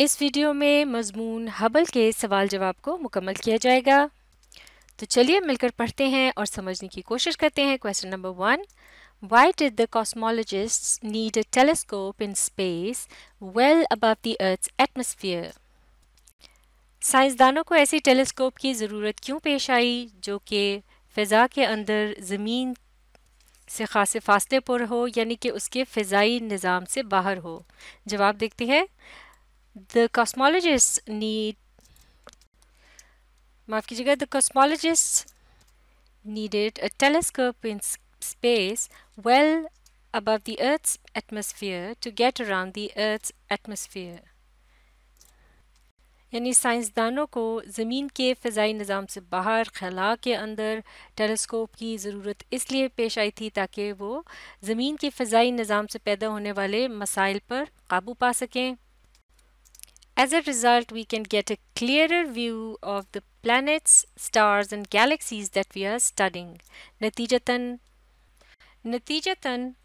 इस वीडियो में मजमून हबल के सवाल जवाब को मुकम्मल किया जाएगा तो चलिए मिलकर पढ़ते हैं और समझने की कोशिश करते हैं question number one why did the cosmologist need a telescope in space well above the earth atmosphere साइंसदानों को ऐसी टेलीस्कोप की ज़रूरत क्यों पेश आई जो कि फ़िज़ा के अंदर ज़मीन से खासे फासले पर हो यानी कि उसके फ़िज़ाई निज़ाम से बाहर हो जवाब देखते हैं the cosmologists need maaf kijiyega the cosmologists needed a telescope in space well above the earth's atmosphere to get around the earth's atmosphere यानी साइंसदानों को ज़मीन के फ़जाई निज़ाम से बाहर खला के अंदर टेलीस्कोप की ज़रूरत इसलिए पेश आई थी ताकि वो ज़मीन के फ़जाई निज़ाम से पैदा होने वाले मसाइल पर काबू पा सकें As a result, we can get a clearer view of the planets, stars and galaxies that we are studying. Natijatan Natijatan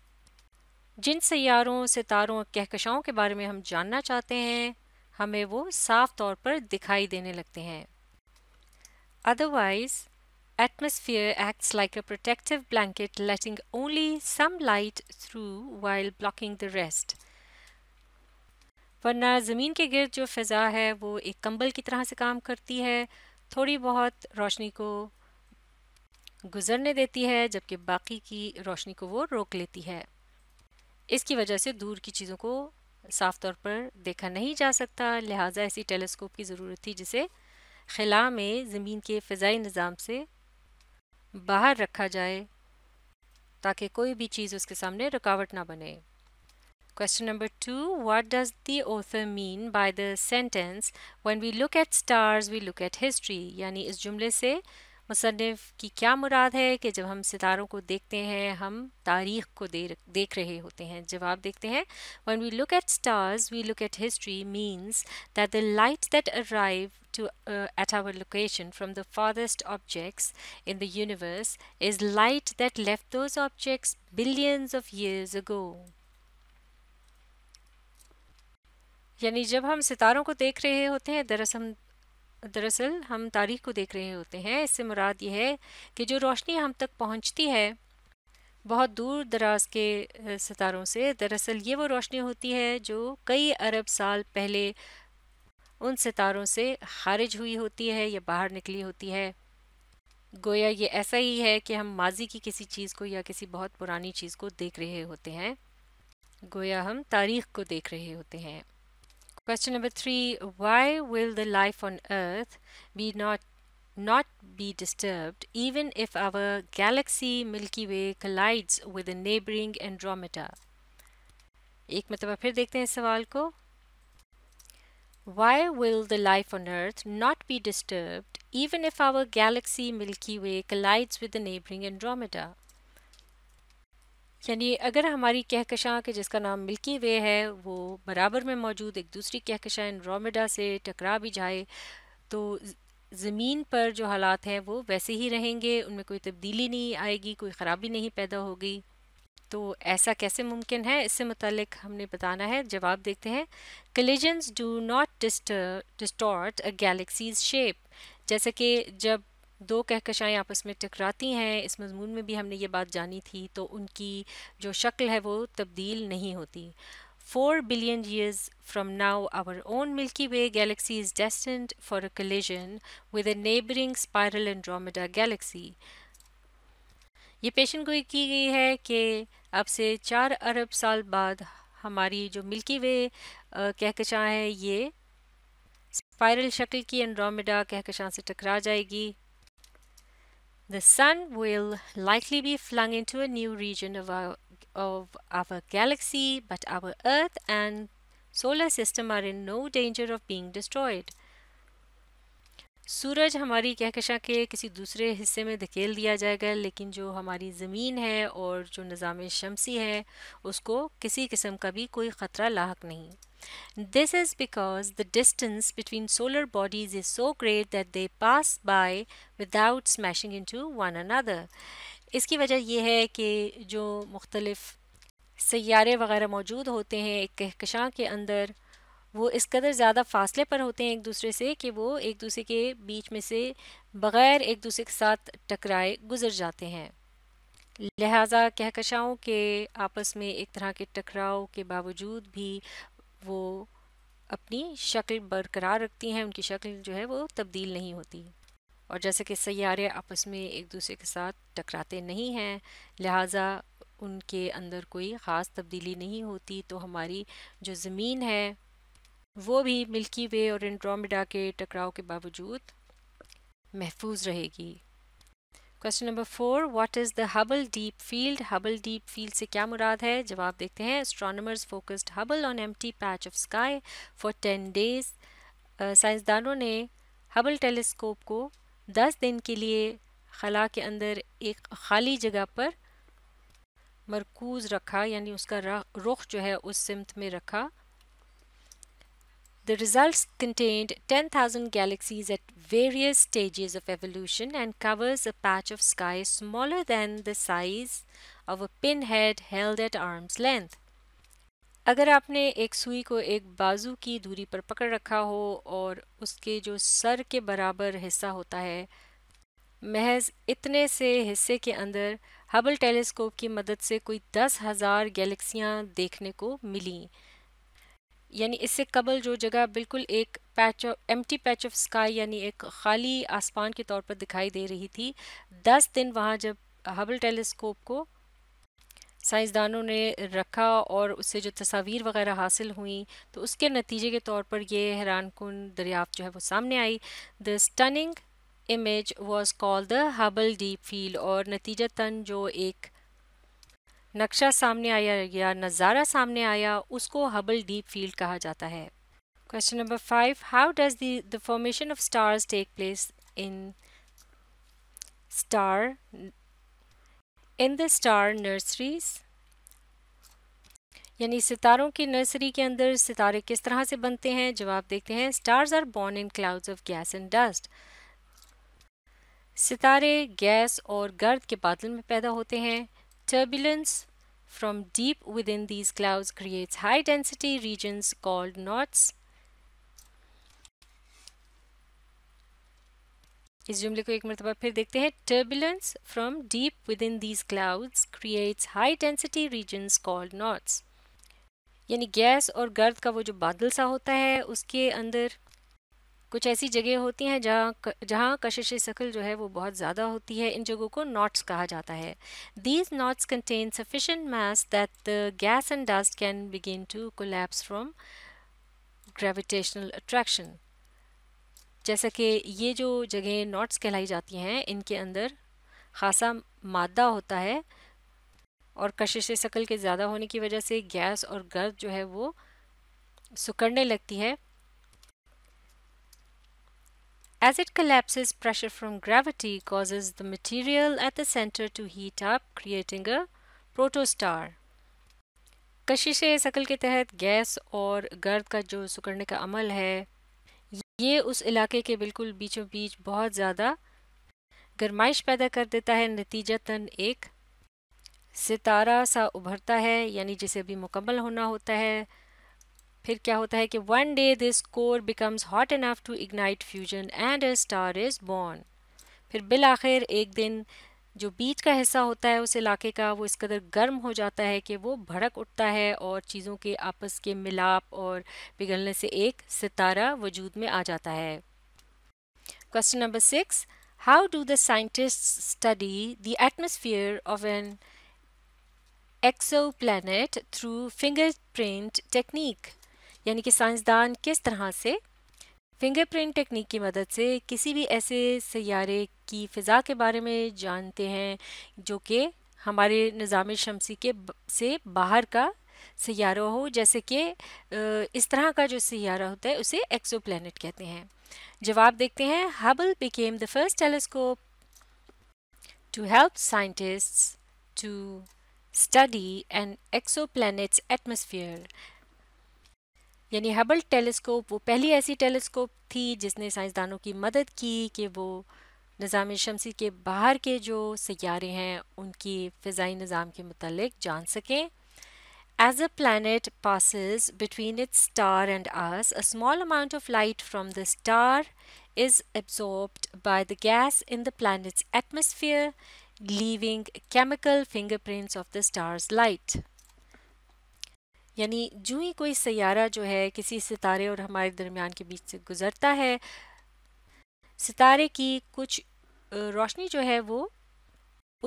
jin sayaron, sitaron aur कहकशाओं ke बारे mein hum जानना chahte hain, हमें wo saaf taur par dikhai dene lagte hain. Otherwise, atmosphere acts like a protective blanket letting only some light through while blocking the rest. वरना ज़मीन के गिरद जो फ़िज़ा है वो एक कंबल की तरह से काम करती है थोड़ी बहुत रोशनी को गुजरने देती है जबकि बाकी की रोशनी को वो रोक लेती है इसकी वजह से दूर की चीज़ों को साफ तौर पर देखा नहीं जा सकता लिहाजा ऐसी टेलीस्कोप की ज़रूरत थी जिसे खिला में ज़मीन के फ़ाई निज़ाम से बाहर रखा जाए ताकि कोई भी चीज़ उसके सामने रुकावट ना बने Question number two, what does the author mean by the sentence, when we look at stars, we look at history? Yani is jumle se, musannif ki kya murad hai, ke jab hum sitaron ko dekhte hain, hum tariq ko dekh rahe hote hain. Jawab dekhte hain, when we look at stars, we look at history means that the light that arrives uh, at our location from the farthest objects in the universe is light that left those objects billions of years ago. यानी जब हम सितारों को देख रहे होते हैं दरअसल दरअसल हम तारीख को देख रहे होते हैं इससे मुराद ये है कि जो रोशनी हम तक पहुंचती है बहुत दूर दराज के सितारों से दरअसल ये वो रोशनी होती है जो कई अरब साल पहले उन सितारों से खारिज हुई होती है या बाहर निकली होती है गोया ये ऐसा ही है कि हम माजी की किसी चीज़ को या किसी बहुत पुरानी चीज़ को देख रहे होते हैं गोया हम तारीख को देख रहे होते हैं Question number three, why will the life on Earth be not not be disturbed even if our galaxy Milky Way collides with a neighboring Andromeda? एक मतलब फिर देखते हैं सवाल को Why will the life on Earth not be disturbed even if our galaxy Milky Way collides with the neighboring Andromeda? यानी अगर हमारी कहकशाँ कि जिसका नाम मिल्की वे है वो बराबर में मौजूद एक दूसरी इन एंड्रोमेडा से टकरा भी जाए तो ज़मीन पर जो हालात हैं वो वैसे ही रहेंगे उनमें कोई तब्दीली नहीं आएगी कोई ख़राबी नहीं पैदा होगी तो ऐसा कैसे मुमकिन है इससे मतलब हमने बताना है जवाब देखते हैं collisions do not distort a galaxy's shape जैसे कि जब दो कहकशाएँ आपस में टकराती हैं इस मजमून में भी हमने ये बात जानी थी तो उनकी जो शक्ल है वो तब्दील नहीं होती billion years from now our own Milky Way galaxy is destined for a collision with a neighbouring spiral Andromeda galaxy ये पेशन गोई की गई है कि अब से चार अरब साल बाद हमारी जो मिल्की वे कहकशां है ये स्पायरल शक्ल की एंड्रामेडा कहकशां से टकरा जाएगी The Sun will likely be flung into a new region of our, of our galaxy, but our Earth and solar system are in no danger of being destroyed. सूरज हमारी कहकशा के किसी दूसरे हिस्से में धकेल दिया जाएगा लेकिन जो हमारी ज़मीन है और जो निज़ाम शमसी है उसको किसी किस्म का भी कोई ख़तरा लाक नहीं this is because the distance between solar bodies is so great that they pass by without smashing into one another इसकी वजह यह है कि जो मुख्तलफ़ सारे वगैरह मौजूद होते हैं एक कहकशा के अंदर वो इस कदर ज़्यादा फासले पर होते हैं एक दूसरे से कि वो एक दूसरे के बीच में से बग़ैर एक दूसरे के साथ टकराए गुजर जाते हैं लिहाजा कहकशाओं के आपस में एक तरह के टकराव के बावजूद भी वो अपनी शक्ल बरकरार रखती हैं उनकी शक्ल जो है वो तब्दील नहीं होती और जैसे कि सैारे आपस में एक दूसरे के साथ टकराते नहीं हैं लिहाजा उनके अंदर कोई ख़ास तब्दीली नहीं होती तो हमारी जो ज़मीन है वो भी मिल्की वे और एंड्रोमेडा के टकराव के बावजूद महफूज रहेगी question number four what is the Hubble deep field Hubble deep field से क्या मुराद है जवाब देखते हैं astronomers focused Hubble on empty patch of sky for ten days साइंसदानों ने हबल टेलीस्कोप को दस दिन के लिए खला के अंदर एक खाली जगह पर मरकूज़ रखा यानी उसका रुख जो है उस सिमत में रखा The results contained 10,000 galaxies at various stages of evolution and covers a patch of sky smaller than the size of a pinhead held at arm's length. अगर आपने एक सुई को एक बाजू की दूरी पर पकड़ रखा हो और उसके जो सर के बराबर हिस्सा होता है महज इतने से हिस्से के अंदर हबल टेलीस्कोप की मदद से कोई दस हज़ार गैलेक्सियाँ देखने को मिलीं यानी इससे कबल जो जगह बिल्कुल एक patch of em patch of sky यानी एक खाली आसमान के तौर पर दिखाई दे रही थी दस दिन वहाँ जब हबल टेलीस्कोप को साइंसदानों ने रखा और उससे जो तस्वीर वगैरह हासिल हुई तो उसके नतीजे के तौर पर यह हैरान कन दरियाफ्त जो है वो सामने आई the stunning image was call the Hubble deep field और तन जो एक नक्शा सामने आया या नज़ारा सामने आया उसको हबल डीप फील्ड कहा जाता है question number five how does the formation of stars take place in star in the star nurseries यानी सितारों की नर्सरी के अंदर सितारे किस तरह से बनते हैं जवाब देखते हैं stars are born in clouds of gas and dust सितारे गैस और गर्द के बादल में पैदा होते हैं Turbulence from deep within these clouds creates high density regions called knots. इस जुमले को एक मरतबा फिर देखते हैं turbulence from deep within these clouds creates high density regions called knots यानी गैस और गर्द का वो जो बादल सा होता है उसके अंदर कुछ ऐसी जगह होती हैं जहाँ जहाँ कशिश सकल जो है वो बहुत ज़्यादा होती है इन जगहों को नॉट्स कहा जाता है these knots contain sufficient mass that the gas and dust can begin to collapse from gravitational attraction जैसा कि ये जो जगह नॉट्स कहलाई जाती हैं इनके अंदर खासा मादा होता है और कशिश शकल के ज़्यादा होने की वजह से गैस और गर्द जो है वो सुकड़ने लगती है As it collapses, pressure from gravity causes the material at the center to heat up, creating a protostar. कशिश सकल के तहत गैस और गर्द का जो सुकड़ने का अमल है ये उस इलाके के बिल्कुल बीचों बीच बहुत ज़्यादा गर्माइश पैदा कर देता है नतीजतन एक सितारा सा उभरता है यानी जिसे अभी मुकम्मल होना होता है फिर क्या होता है कि one day this core becomes hot enough to ignite fusion and a star is born फिर बिल आखिर एक दिन जो बीच का हिस्सा होता है उस इलाके का वो इस कदर गर्म हो जाता है कि वो भड़क उठता है और चीज़ों के आपस के मिलाप और पिघलने से एक सितारा वजूद में आ जाता है question number six how do the scientist study the atmosphere of an exoplanet through fingerprint technique यानी कि साइंसदान किस तरह से फिंगरप्रिंट टेक्निक की मदद से किसी भी ऐसे सैारे की फ़िज़ा के बारे में जानते हैं जो कि हमारे निज़ाम शमसी के से बाहर का सैारा हो जैसे कि इस तरह का जो सैारा होता है उसे एक्सो प्लानट कहते हैं जवाब देखते हैं Hubble became the first telescope to help scientist to study and exo exoplanet's atmosphere यानी हबल टेलीस्कोप वो पहली ऐसी टेलीस्कोप थी जिसने साइंसदानों की मदद की कि वो निज़ाम शमसी के बाहर के जो सियारे हैं उनकी फ़ाई निज़ाम के मतलब जान सकें as a planet passes between its star and as a small amount of light from the star is absorb by the gas in the planet's atmosphere leaving chemical fingerprints of the star's light यानी जू ही कोई सैारा जो है किसी सितारे और हमारे दरमियान के बीच से गुज़रता है सितारे की कुछ रोशनी जो है वो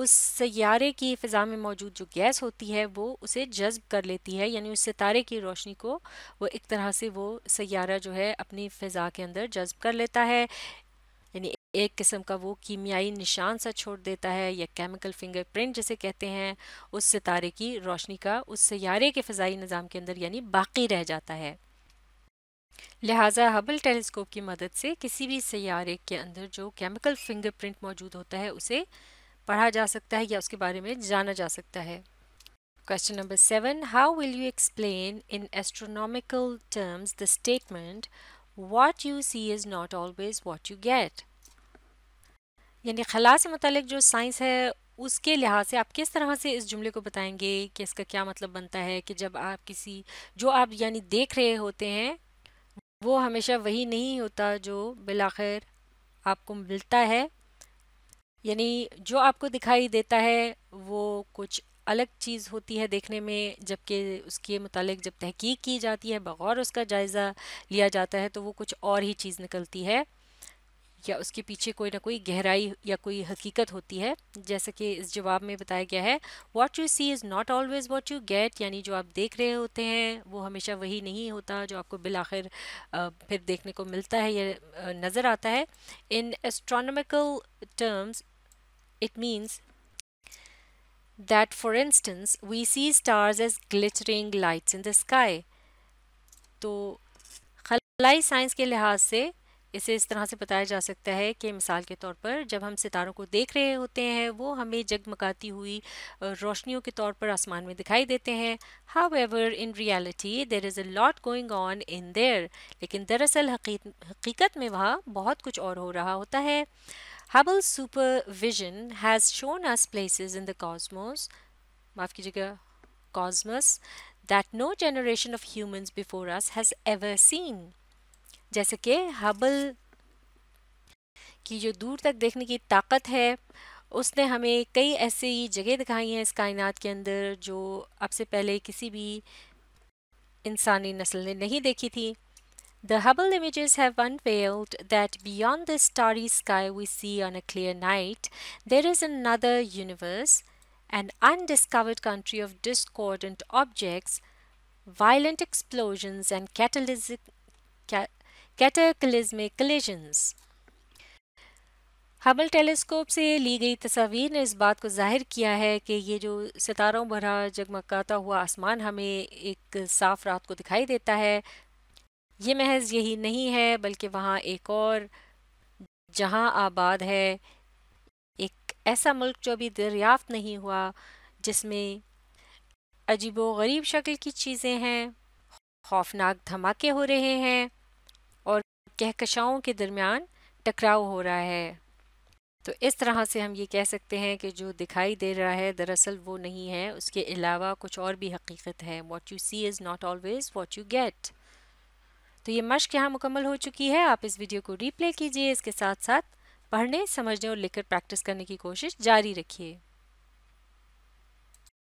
उस सैारे की फ़िज़ा में मौजूद जो गैस होती है वो उसे जज्ब कर लेती है यानी उस सितारे की रोशनी को वो एक तरह से वो सैारा जो है अपनी फ़िज़ा के अंदर जज्ब कर लेता है यानी एक किस्म का वो कीमियाई निशान सा छोड़ देता है या केमिकल फिंगरप्रिंट जिसे कहते हैं उस सितारे की रोशनी का उस सैारे के फ़जाई निज़ाम के अंदर यानी बाकी रह जाता है लिहाजा हबल टेलीस्कोप की मदद से किसी भी सैारे के अंदर जो केमिकल फिंगरप्रिंट मौजूद होता है उसे पढ़ा जा सकता है या उसके बारे में जाना जा सकता है question number seven how will you explain in astronomical terms the statement what you see is not always what you get यानी खला से मतलब जो साइंस है उसके लिहाज से आप किस तरह से इस जुमले को बताएंगे कि इसका क्या मतलब बनता है कि जब आप किसी जो आप यानी देख रहे होते हैं वो हमेशा वही नहीं होता जो बिलाखिर आपको मिलता है यानी जो आपको दिखाई देता है वो कुछ अलग चीज़ होती है देखने में जबकि उसके मतलब जब तहकीक की जाती है बगौर उसका जायज़ा लिया जाता है तो वो कुछ और ही चीज़ निकलती है या उसके पीछे कोई ना कोई गहराई या कोई हकीकत होती है जैसे कि इस जवाब में बताया गया है what you see is not always what you get यानी जो आप देख रहे होते हैं वो हमेशा वही नहीं होता जो आपको बिल आखिर फिर देखने को मिलता है या नज़र आता है in astronomical terms it means that for instance we see stars as glittering lights in the sky तो खलाई साइंस के लिहाज से इसे इस तरह से बताया जा सकता है कि मिसाल के तौर पर जब हम सितारों को देख रहे होते हैं वो हमें जगमगाती हुई रोशनियों के तौर पर आसमान में दिखाई देते हैं however in reality there is a lot going on in there लेकिन दरअसल हकीकत में वहाँ बहुत कुछ और हो रहा होता है Hubble super vision has shown us places in the cosmos माफ़ कीजिएगा cosmos that no generation of humans before us has ever seen जैसे कि हबल की जो दूर तक देखने की ताकत है उसने हमें कई ऐसी जगह दिखाई हैं इस कायनात के अंदर जो अब से पहले किसी भी इंसानी नस्ल ने नहीं देखी थी द हबल इमेज है starry sky we see on a clear night there is another universe and undiscovered country of discordant objects violent explosion and catal cataclysmic collisions Hubble telescope से ली गई तस्वीर ने इस बात को जाहिर किया है कि ये जो सितारों भरा जगमगाता हुआ आसमान हमें एक साफ रात को दिखाई देता है ये महज यही नहीं है बल्कि वहाँ एक और जहाँ आबाद है एक ऐसा मुल्क जो अभी दरियाफ्त नहीं हुआ जिसमें अजीबो गरीब शक्ल की चीज़ें हैं खौफनाक धमाके हो रहे हैं कहकशाओं के दरमियान टकराव हो रहा है तो इस तरह से हम ये कह सकते हैं कि जो दिखाई दे रहा है दरअसल वो नहीं है उसके अलावा कुछ और भी हकीकत है what you see is not always what you get तो ये मश्क यहाँ मुकम्मल हो चुकी है आप इस वीडियो को रीप्ले कीजिए इसके साथ साथ पढ़ने समझने और लिखकर प्रैक्टिस करने की कोशिश जारी रखिए